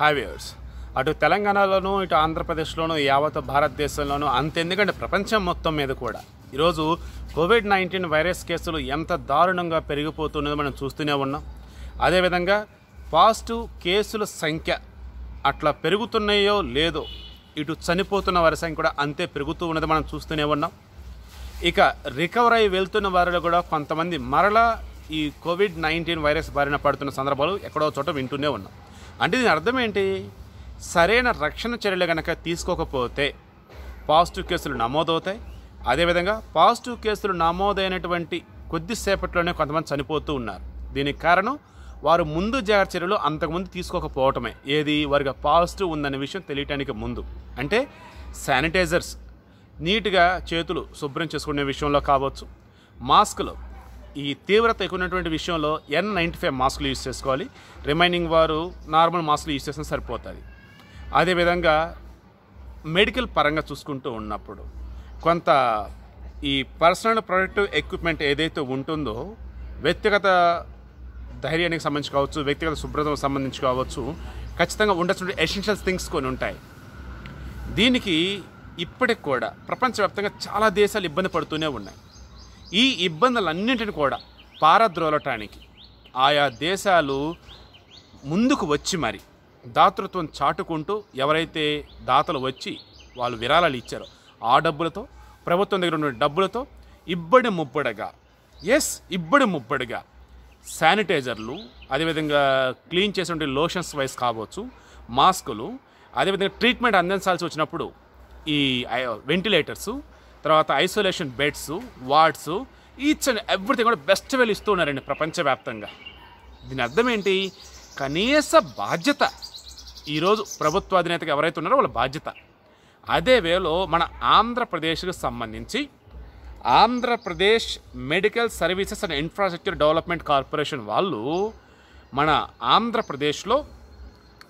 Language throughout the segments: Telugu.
హైవేర్స్ అటు తెలంగాణలోనూ ఇటు ఆంధ్రప్రదేశ్లోనూ యావత్ భారతదేశంలోనూ ఎందుకంటే ప్రపంచం మొత్తం మీద కూడా ఈరోజు కోవిడ్ నైన్టీన్ వైరస్ కేసులు ఎంత దారుణంగా పెరిగిపోతున్నదో మనం చూస్తూనే ఉన్నాం అదేవిధంగా పాజిటివ్ కేసుల సంఖ్య అట్లా పెరుగుతున్నాయో లేదో ఇటు చనిపోతున్న వారి సంఖ్య కూడా అంతే పెరుగుతూ ఉన్నది మనం చూస్తూనే ఉన్నాం ఇక రికవర్ అయి వెళ్తున్న వారిలో కూడా కొంతమంది మరలా ఈ కోవిడ్ నైన్టీన్ వైరస్ బారిన పడుతున్న సందర్భాలు ఎక్కడో చోట వింటూనే ఉన్నాం అంటే దీని అర్థం ఏంటి సరైన రక్షణ చర్యలు కనుక తీసుకోకపోతే పాజిటివ్ కేసులు నమోదవుతాయి అదేవిధంగా పాజిటివ్ కేసులు నమోదైనటువంటి కొద్దిసేపట్లోనే కొంతమంది చనిపోతూ ఉన్నారు దీనికి కారణం వారు ముందు జాగ్రత్త చర్యలు అంతకుముందు తీసుకోకపోవటమే ఏది వారికి పాజిటివ్ ఉందనే విషయం తెలియటానికి ముందు అంటే శానిటైజర్స్ నీట్గా చేతులు శుభ్రం చేసుకునే విషయంలో కావచ్చు మాస్కులు ఈ తీవ్రత ఎక్కువైనటువంటి విషయంలో ఎన్ నైంటీ ఫైవ్ మాస్కులు యూజ్ చేసుకోవాలి రిమైనింగ్ వారు నార్మల్ మాస్కులు యూజ్ చేసిన సరిపోతుంది అదేవిధంగా మెడికల్ పరంగా చూసుకుంటూ ఉన్నప్పుడు కొంత ఈ పర్సనల్ ప్రొడక్టివ్ ఎక్విప్మెంట్ ఏదైతే ఉంటుందో వ్యక్తిగత ధైర్యానికి సంబంధించి కావచ్చు వ్యక్తిగత శుభ్రతకు సంబంధించి కావచ్చు ఖచ్చితంగా ఉండాల్సిన ఎసెన్షియల్ థింగ్స్ కొన్ని ఉంటాయి దీనికి ఇప్పటికి కూడా ప్రపంచవ్యాప్తంగా చాలా దేశాలు ఇబ్బంది పడుతూనే ఉన్నాయి ఈ ఇబ్బందులన్నింటిని కూడా పారద్రోలటానికి ఆయా దేశాలు ముందుకు వచ్చి మరి దాతృత్వం చాటుకుంటూ ఎవరైతే దాతలు వచ్చి వాళ్ళు విరాళాలు ఇచ్చారో ఆ డబ్బులతో ప్రభుత్వం దగ్గర ఉన్న డబ్బులతో ఇబ్బడి ముబ్బడిగా ఎస్ ఇబ్బడి ముబ్బడిగా శానిటైజర్లు అదేవిధంగా క్లీన్ చేసే లోషన్స్ వైస్ కావచ్చు మాస్కులు అదేవిధంగా ట్రీట్మెంట్ అందించాల్సి వచ్చినప్పుడు ఈ వెంటిలేటర్సు తర్వాత isolation beds wards each and everything కూడా బెస్ట్ వెల్ ఇస్తూ ఉన్నారండి ప్రపంచవ్యాప్తంగా దీని అర్థం ఏంటి కనీస బాధ్యత ఈరోజు ప్రభుత్వ అధినేతగా ఎవరైతే ఉన్నారో వాళ్ళ బాధ్యత అదే వేలో మన ఆంధ్రప్రదేశ్కు సంబంధించి Andhra Pradesh medical services and infrastructure development corporation వాళ్ళు మన ఆంధ్రప్రదేశ్లో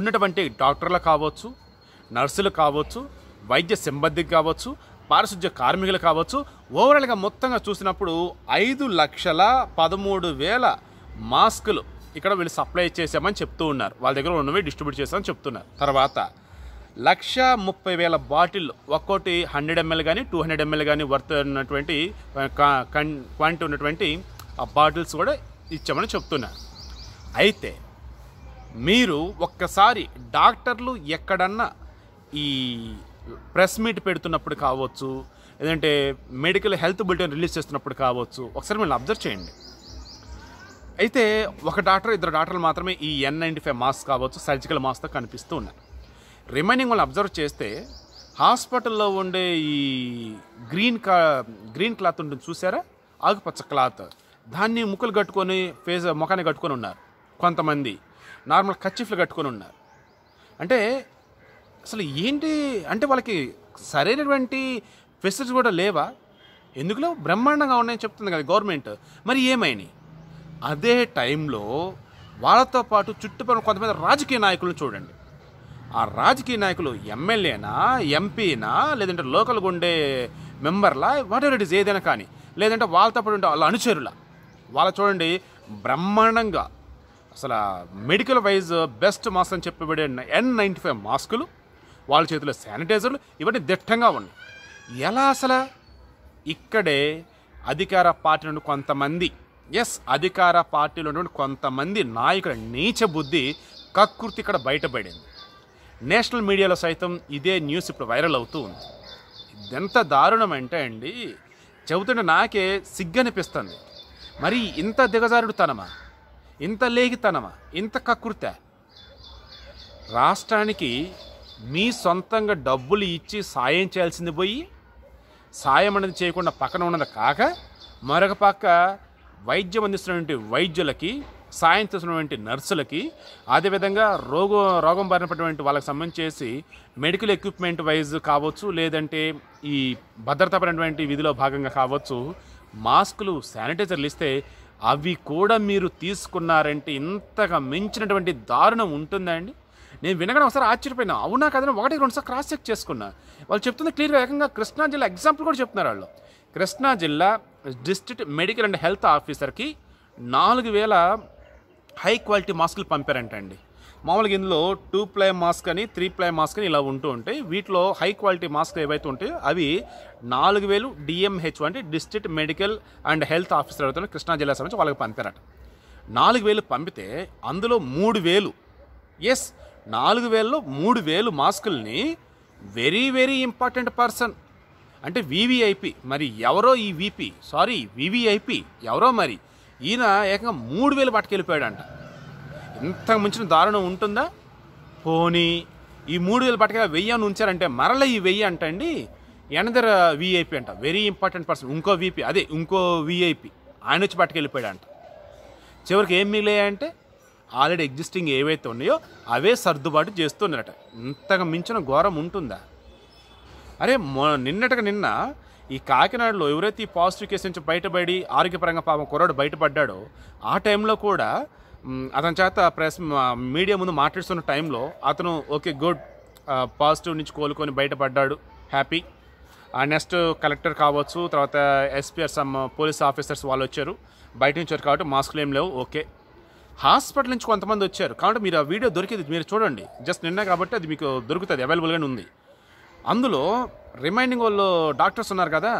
ఉన్నటువంటి డాక్టర్లు కావచ్చు నర్సులు కావచ్చు వైద్య సిబ్బందికి కావచ్చు పారిశుద్ధ్య కార్మికులు కావచ్చు ఓవరాల్గా మొత్తంగా చూసినప్పుడు ఐదు లక్షల పదమూడు వేల మాస్కులు ఇక్కడ వీళ్ళు సప్లై చేసామని చెప్తూ ఉన్నారు వాళ్ళ దగ్గర ఉన్నవి డిస్ట్రిబ్యూట్ చేస్తామని చెప్తున్నారు తర్వాత లక్ష ముప్పై వేల బాటిల్ ఒక్కోటి హండ్రెడ్ ఎంఎల్ కానీ టూ హండ్రెడ్ ఎంఎల్ కానీ వర్త్ ఉన్నటువంటి క్వాంటిటీ ఉన్నటువంటి ఆ బాటిల్స్ కూడా ఇచ్చామని చెప్తున్నారు అయితే మీరు ఒక్కసారి డాక్టర్లు ఎక్కడన్నా ఈ ప్రెస్ మీట్ పెడుతున్నప్పుడు కావచ్చు లేదంటే మెడికల్ హెల్త్ బులెటిన్ రిలీజ్ చేస్తున్నప్పుడు కావచ్చు ఒకసారి మిమ్మల్ని అబ్జర్వ్ చేయండి అయితే ఒక డాక్టర్ ఇద్దరు డాక్టర్లు మాత్రమే ఈ ఎన్ నైంటీ ఫైవ్ మాస్క్ కావచ్చు సర్జికల్ మాస్క్తో కనిపిస్తూ ఉన్నారు రిమైనింగ్ వాళ్ళు అబ్జర్వ్ చేస్తే హాస్పిటల్లో ఉండే ఈ గ్రీన్ కా గ్రీన్ క్లాత్ ఉంటుంది చూసారా ఆకుపచ్చ క్లాత్ దాన్ని ముక్కలు కట్టుకొని ఫేస్ ముఖాన్ని కట్టుకొని ఉన్నారు కొంతమంది నార్మల్ కచ్చిఫ్లు కట్టుకొని ఉన్నారు అంటే అసలు ఏంటి అంటే వాళ్ళకి సరైనటువంటి ఫెసిలిటీస్ కూడా లేవా ఎందుకులో బ్రహ్మాండంగా ఉన్నాయని చెప్తుంది కదా గవర్నమెంట్ మరి ఏమైనాయి అదే టైంలో వాళ్ళతో పాటు చుట్టుపక్కల కొంతమంది రాజకీయ నాయకులను చూడండి ఆ రాజకీయ నాయకులు ఎమ్మెల్యేనా ఎంపీనా లేదంటే లోకల్ ఉండే మెంబర్లా వాట్ ఇట్ ఇస్ ఏదైనా కానీ లేదంటే వాళ్ళతో పాటు ఉండే వాళ్ళ అనుచరుల వాళ్ళ చూడండి బ్రహ్మాండంగా అసలు మెడికల్ వైజ్ బెస్ట్ మాస్క్ అని చెప్పబడే ఎన్ నైంటీ ఫైవ్ మాస్కులు వాళ్ళ చేతిలో శానిటైజర్లు ఇవన్నీ దిట్టంగా ఉన్నాయి ఎలా అసలు ఇక్కడే అధికార పార్టీ నుండి కొంతమంది ఎస్ అధికార పార్టీలో నుండి కొంతమంది నాయకుల నీచ బుద్ధి కకృతి ఇక్కడ బయటపడింది నేషనల్ మీడియాలో సైతం ఇదే న్యూస్ ఇప్పుడు వైరల్ అవుతూ ఉంది ఇదెంత దారుణం అంటే అండి చెబుతుంటే నాకే సిగ్గనిపిస్తుంది మరి ఇంత దిగజారుడు తనమా ఇంత లేగితనమా ఇంత కకృత రాష్ట్రానికి మీ సొంతంగా డబ్బులు ఇచ్చి సాయం చేయాల్సింది పోయి సాయం అనేది చేయకుండా పక్కన ఉన్నది కాక మరొక పక్క వైద్యం అందిస్తున్నటువంటి వైద్యులకి సాయం చేస్తున్నటువంటి నర్సులకి అదేవిధంగా రోగం రోగం బారినటువంటి వాళ్ళకి సంబంధించేసి మెడికల్ ఎక్విప్మెంట్ వైజ్ కావచ్చు లేదంటే ఈ భద్రతాపరమైనటువంటి విధిలో భాగంగా కావచ్చు మాస్కులు శానిటైజర్లు ఇస్తే అవి కూడా మీరు తీసుకున్నారంటే ఇంతగా మించినటువంటి దారుణం ఉంటుందండి నేను వినగానే ఒకసారి ఆశ్చర్యపోయినా అవునా కదా ఒకటి రెండుసార్లు క్రాస్ చెక్ చేసుకున్నా వాళ్ళు చెప్తుంది క్లియర్గా ఏకంగా కృష్ణా జిల్లా ఎగ్జాంపుల్ కూడా చెప్తున్నారు వాళ్ళు కృష్ణా జిల్లా డిస్ట్రిక్ట్ మెడికల్ అండ్ హెల్త్ ఆఫీసర్కి నాలుగు వేల హై క్వాలిటీ మాస్కులు పంపారంటండి మామూలుగా ఇందులో టూ ప్లై మాస్క్ అని త్రీ ప్లై మాస్క్ అని ఇలా ఉంటూ ఉంటాయి వీటిలో హై క్వాలిటీ మాస్క్ ఏవైతే ఉంటాయో అవి నాలుగు వేలు డిఎంహెచ్ అంటే district medical and health officer అవుతున్న కృష్ణా జిల్లా సంబంధించి వాళ్ళకి పంపారట నాలుగు వేలు పంపితే అందులో మూడు వేలు ఎస్ నాలుగు వేలలో మూడు వేలు మాస్కుల్ని వెరీ వెరీ ఇంపార్టెంట్ పర్సన్ అంటే వివిఐపి మరి ఎవరో ఈ విపి సారీ వివిఐపి ఎవరో మరి ఈయన ఏకంగా మూడు వేలు పట్టుకెళ్ళిపోయాడంట ఇంత మించిన దారుణం ఉంటుందా పోనీ ఈ మూడు వేలు పట్టుకెళ్ళి వెయ్యి అని ఉంచారంటే మరల ఈ వెయ్యి అంటండి ఎనదర్ విఐపి అంట వెరీ ఇంపార్టెంట్ పర్సన్ ఇంకో విపి అదే ఇంకో విఐపి ఆయన వచ్చి పట్టుకెళ్ళిపోయాడంట చివరికి ఏం మిగిలాయంటే ఆల్రెడీ ఎగ్జిస్టింగ్ ఏవైతే ఉన్నాయో అవే సర్దుబాటు చేస్తున్నారట ఇంతగా మించిన ఘోరం ఉంటుందా అరే మొ నిన్నటగా నిన్న ఈ కాకినాడలో ఎవరైతే ఈ పాజిటివ్ కేసు నుంచి బయటపడి ఆరోగ్యపరంగా పాపం కుర్రాడు బయటపడ్డాడో ఆ టైంలో కూడా అతని చేత ప్రెస్ మీడియా ముందు మాట్లాడుతున్న టైంలో అతను ఓకే గుడ్ పాజిటివ్ నుంచి కోలుకొని బయటపడ్డాడు హ్యాపీ నెక్స్ట్ కలెక్టర్ కావచ్చు తర్వాత ఎస్పీఆర్ సమ్ పోలీస్ ఆఫీసర్స్ వాళ్ళు వచ్చారు బయట నుంచి వచ్చారు కాబట్టి మాస్కులు ఏం లేవు ఓకే హాస్పిటల్ నుంచి కొంతమంది వచ్చారు కాబట్టి మీరు ఆ వీడియో దొరికేది మీరు చూడండి జస్ట్ నిన్న కాబట్టి అది మీకు దొరుకుతుంది అవైలబుల్గానే ఉంది అందులో రిమైండింగ్ వాళ్ళు డాక్టర్స్ ఉన్నారు కదా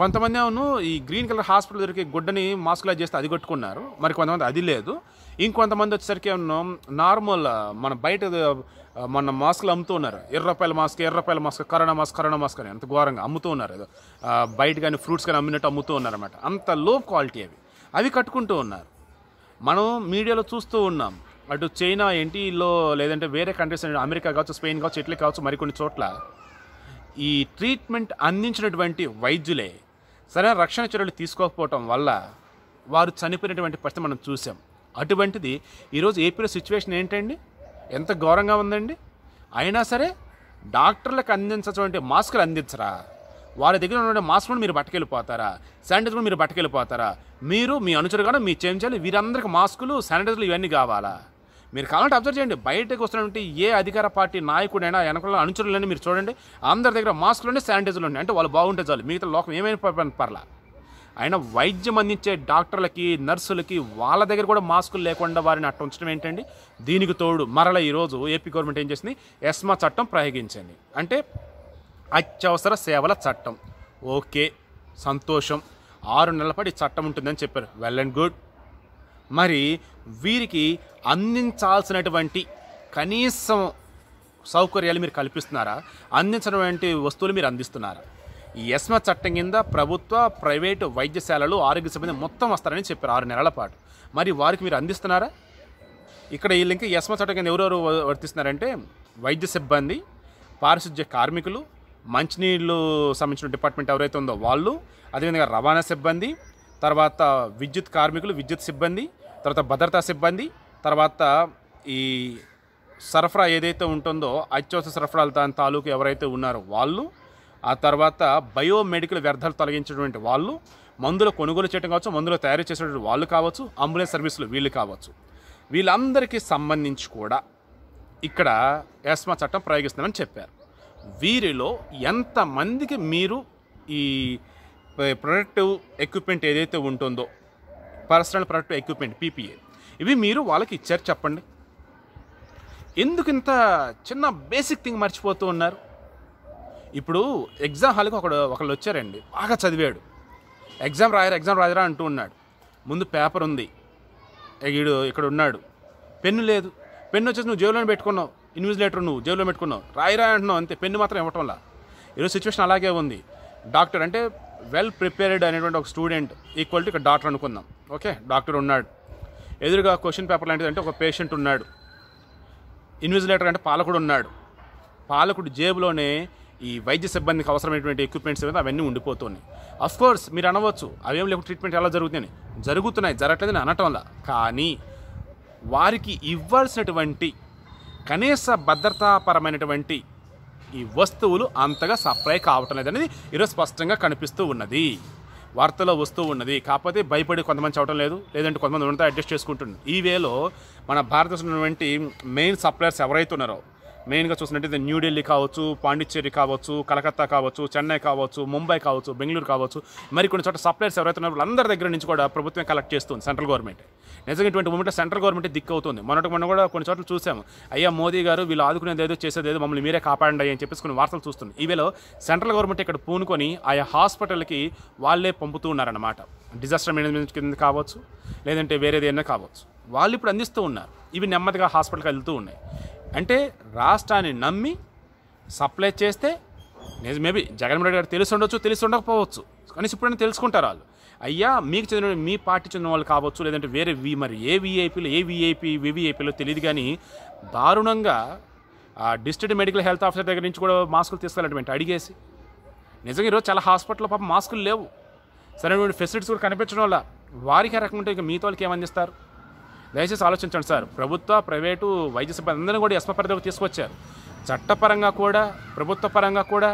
కొంతమంది అవును ఈ గ్రీన్ కలర్ హాస్పిటల్ దొరికి గుడ్డని మాస్క్లా చేస్తే అది కొట్టుకున్నారు మరి కొంతమంది అది లేదు ఇంకొంతమంది వచ్చేసరికి ఏమన్నా నార్మల్ మన బయట మన మాస్క్లు అమ్ముతూ ఉన్నారు ఎర్ర రూపాయల మాస్క్ ఎర్ర రూపాయల mask corona mask corona mask అని అంత ఘోరంగా అమ్ముతూ ఉన్నారు ఏదో బయట కానీ ఫ్రూట్స్ కానీ అమ్మినట్టు అమ్ముతూ ఉన్నారన్నమాట అంత లో క్వాలిటీ అవి అవి కట్టుకుంటూ ఉన్నారు మనం మీడియాలో చూస్తూ ఉన్నాం అటు చైనా ఎన్టీలో లేదంటే వేరే కంట్రీస్ అమెరికా కావచ్చు స్పెయిన్ కావచ్చు ఇటలీ కావచ్చు మరికొన్ని చోట్ల ఈ ట్రీట్మెంట్ అందించినటువంటి వైద్యులే సరైన రక్షణ చర్యలు తీసుకోకపోవటం వల్ల వారు చనిపోయినటువంటి పరిస్థితి మనం చూసాం అటువంటిది ఈరోజు ఏపీలో సిచ్యువేషన్ ఏంటండి ఎంత ఘోరంగా ఉందండి అయినా సరే డాక్టర్లకు అందించటువంటి మాస్కులు అందించరా వారి దగ్గర ఉన్న మాస్క్ మీరు పట్టుకెళ్ళిపోతారా శానిటైజర్ కూడా మీరు పట్టుకెళ్ళిపోతారా మీరు మీ అనుచరు కూడా మీరు చేయించాలి వీరందరికీ మాస్కులు శానిటైజర్లు ఇవన్నీ కావాలా మీరు కావాలంటే అబ్జర్వ్ చేయండి బయటకు వస్తున్నటువంటి ఏ అధికార పార్టీ నాయకుడైనా వెనకలో అనుచరులని మీరు చూడండి అందరి దగ్గర మాస్కులు ఉండే శానిటైజర్లు ఉన్నాయి అంటే వాళ్ళు బాగుంటే చాలు మిగతా లోకం ఏమైనా పర్లేదు అయినా వైద్యం అందించే డాక్టర్లకి నర్సులకి వాళ్ళ దగ్గర కూడా మాస్కులు లేకుండా వారిని అట్ట ఉంచడం ఏంటండి దీనికి తోడు మరల ఈరోజు ఏపీ గవర్నమెంట్ ఏం చేసింది ఎస్మా చట్టం ప్రయోగించింది అంటే అత్యవసర సేవల చట్టం ఓకే సంతోషం ఆరు నెలల పాటు చట్టం ఉంటుందని చెప్పారు వెల్ అండ్ గుడ్ మరి వీరికి అందించాల్సినటువంటి కనీసం సౌకర్యాలు మీరు కల్పిస్తున్నారా అందించినటువంటి వస్తువులు మీరు అందిస్తున్నారా ఎస్మ చట్టం కింద ప్రభుత్వ ప్రైవేటు వైద్యశాలలు ఆరోగ్య సిబ్బంది మొత్తం వస్తారని చెప్పారు ఆరు నెలల పాటు మరి వారికి మీరు అందిస్తున్నారా ఇక్కడ వీళ్ళు ఇంకా చట్టం కింద ఎవరెవరు వర్తిస్తున్నారంటే వైద్య సిబ్బంది పారిశుధ్య కార్మికులు మంచినీళ్ళు సంబంధించిన డిపార్ట్మెంట్ ఎవరైతే ఉందో వాళ్ళు అదేవిధంగా రవాణా సిబ్బంది తర్వాత విద్యుత్ కార్మికులు విద్యుత్ సిబ్బంది తర్వాత భద్రతా సిబ్బంది తర్వాత ఈ సరఫరా ఏదైతే ఉంటుందో అత్యవసర సరఫరాలు దాని తాలూకు ఎవరైతే ఉన్నారో వాళ్ళు ఆ తర్వాత బయోమెడికల్ వ్యర్థాలు తొలగించినటువంటి వాళ్ళు మందులు కొనుగోలు చేయడం కావచ్చు మందులు తయారు చేసేటువంటి వాళ్ళు కావచ్చు అంబులెన్స్ సర్వీసులు వీళ్ళు కావచ్చు వీళ్ళందరికీ సంబంధించి కూడా ఇక్కడ ఎస్మా చట్టం ప్రయోగిస్తున్నామని చెప్పారు వీరిలో ఎంతమందికి మీరు ఈ ప్రొడక్టివ్ ఎక్విప్మెంట్ ఏదైతే ఉంటుందో పర్సనల్ ప్రొడక్టివ్ ఎక్విప్మెంట్ పీపీఏ ఇవి మీరు వాళ్ళకి ఇచ్చారు చెప్పండి ఎందుకు ఇంత చిన్న బేసిక్ థింగ్ మర్చిపోతూ ఉన్నారు ఇప్పుడు ఎగ్జామ్ హాల్కి ఒకడు ఒకళ్ళు వచ్చారండి బాగా చదివాడు ఎగ్జామ్ రాయరా ఎగ్జామ్ రాయరా అంటూ ఉన్నాడు ముందు పేపర్ ఉంది వీడు ఇక్కడ ఉన్నాడు పెన్ను లేదు పెన్ను వచ్చేసి నువ్వు జేబులో పెట్టుకున్నావు లెటర్ నువ్వు జేబులో పెట్టుకున్నావు రాయి రాయి అంటున్నావు అంతే పెన్ను మాత్రం ఇవ్వటంలా ఈరోజు సిచ్యువేషన్ అలాగే ఉంది డాక్టర్ అంటే వెల్ ప్రిపేర్డ్ అనేటువంటి ఒక స్టూడెంట్ ఈక్వల్ టు ఇక్కడ డాక్టర్ అనుకుందాం ఓకే డాక్టర్ ఉన్నాడు ఎదురుగా క్వశ్చన్ పేపర్ లాంటిది అంటే ఒక పేషెంట్ ఉన్నాడు ఇన్విజిలేటర్ అంటే పాలకుడు ఉన్నాడు పాలకుడు జేబులోనే ఈ వైద్య సిబ్బందికి అవసరమైనటువంటి ఎక్విప్మెంట్స్ ఏమైనా అవన్నీ ఉండిపోతున్నాయి అఫ్కోర్స్ మీరు అనవచ్చు అవేం లేకుండా ట్రీట్మెంట్ ఎలా జరుగుతున్నాయి జరుగుతున్నాయి అని అనటంలా కానీ వారికి ఇవ్వాల్సినటువంటి కనీస భద్రతాపరమైనటువంటి ఈ వస్తువులు అంతగా సప్లై కావటం లేదనేది ఈరోజు స్పష్టంగా కనిపిస్తూ ఉన్నది వార్తలో వస్తూ ఉన్నది కాకపోతే భయపడి కొంతమంది చవటం లేదు లేదంటే కొంతమంది ఉన్నత అడ్జస్ట్ చేసుకుంటున్నారు ఈ వేలో మన భారతదేశంలో మెయిన్ సప్లయర్స్ ఎవరైతే ఉన్నారో మెయిన్గా చూసినట్టయితే న్యూఢిల్లీ కావచ్చు పాండిచ్చేరి కావచ్చు కలకత్తా కావచ్చు చెన్నై కావచ్చు ముంబై కావచ్చు బెంగళూరు కావచ్చు మరి కొన్ని చోట్ల సప్లైర్స్ ఎవరైతే ఉన్నారో అందరి దగ్గర నుంచి కూడా ప్రభుత్వం కలెక్ట్ చేస్తుంది సెంట్రల్ గవర్నమెంట్ నిజంగా ఇటువంటి మూమెంట్ సెంట్రల్ గవర్నమెంట్ దిక్కు అవుతుంది మొన్నటి మొన్న కూడా కొన్ని చోట్ల చూసాము అయ్యా మోదీ గారు వీళ్ళు ఆదుకునేది ఏదో చేసేది ఏదో మమ్మల్ని మీరే కాపాడండి అని చెప్పేసి కొన్ని వార్తలు చూస్తుంది ఈవేళ సెంట్రల్ గవర్నమెంట్ ఇక్కడ పూనుకొని ఆయా హాస్పిటల్కి వాళ్ళే పంపుతూ ఉన్నారన్నమాట డిజాస్టర్ మేనేజ్మెంట్ కింద కావచ్చు లేదంటే వేరేది ఏదైనా కావచ్చు వాళ్ళు ఇప్పుడు అందిస్తూ ఉన్నారు ఇవి నెమ్మదిగా హాస్పిటల్కి వెళ్తూ ఉన్నాయి అంటే రాష్ట్రాన్ని నమ్మి సప్లై చేస్తే నిజం మేబీ జగన్మోహన్ రెడ్డి గారు తెలిసి ఉండొచ్చు తెలిసి ఉండకపోవచ్చు కానీ ఇప్పుడైనా తెలుసుకుంటారు వాళ్ళు అయ్యా మీకు చెందిన మీ పార్టీ చెందిన వాళ్ళు కావచ్చు లేదంటే వేరే వి మరి ఏ విఐపీలు ఏ విఐపీ వివిఐపీలో తెలియదు కానీ దారుణంగా ఆ డిస్ట్రిక్ట్ మెడికల్ హెల్త్ ఆఫీసర్ దగ్గర నుంచి కూడా మాస్కులు తీసుకెళ్ళటువంటి అడిగేసి నిజంగా ఈరోజు చాలా హాస్పిటల్లో పాప మాస్కులు లేవు సరైనటువంటి ఫెసిలిటీస్ కూడా కనిపించడం వల్ల వారికి రకంగా ఇంకా మీతో వాళ్ళకి ఏమందిస్తారు దయచేసి ఆలోచించండి సార్ ప్రభుత్వ ప్రైవేటు వైద్య సిబ్బంది అందరినీ కూడా ఎస్ప పరిధిలోకి తీసుకొచ్చారు చట్టపరంగా కూడా ప్రభుత్వ పరంగా కూడా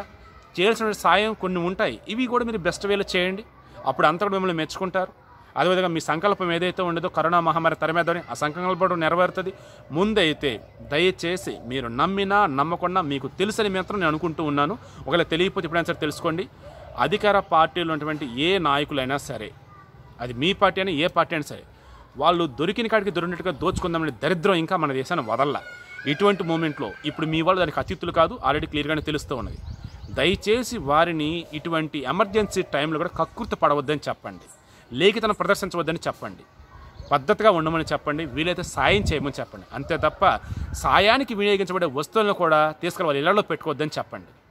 చేయాల్సిన సాయం కొన్ని ఉంటాయి ఇవి కూడా మీరు బెస్ట్ వేలో చేయండి అప్పుడు అంతా కూడా మిమ్మల్ని మెచ్చుకుంటారు అదేవిధంగా మీ సంకల్పం ఏదైతే ఉండదో కరోనా మహమ్మారి తరమేదని ఆ సంకల్పం నెరవేరుతుంది ముందైతే దయచేసి మీరు నమ్మినా నమ్మకుండా మీకు తెలుసని మాత్రం నేను అనుకుంటూ ఉన్నాను ఒకవేళ తెలియకపోతే ఇప్పుడైనా సరే తెలుసుకోండి అధికార పార్టీలు ఉన్నటువంటి ఏ నాయకులైనా సరే అది మీ పార్టీ అయినా ఏ పార్టీ అయినా సరే వాళ్ళు దొరికిన కాడికి దొరికినట్టుగా దోచుకుందామని దరిద్రం ఇంకా మన దేశాన్ని వదల్ల ఇటువంటి మూమెంట్లో ఇప్పుడు మీ వాళ్ళు దానికి అతిథులు కాదు ఆల్రెడీ క్లియర్గానే తెలుస్తూ ఉన్నది దయచేసి వారిని ఇటువంటి ఎమర్జెన్సీ టైంలో కూడా కక్కుర్తి పడవద్దని చెప్పండి లేఖితనం ప్రదర్శించవద్దని చెప్పండి పద్ధతిగా ఉండమని చెప్పండి వీలైతే సాయం చేయమని చెప్పండి అంతే తప్ప సాయానికి వినియోగించబడే వస్తువులను కూడా తీసుకుని వాళ్ళ ఇళ్లలో పెట్టుకోవద్దని చెప్పండి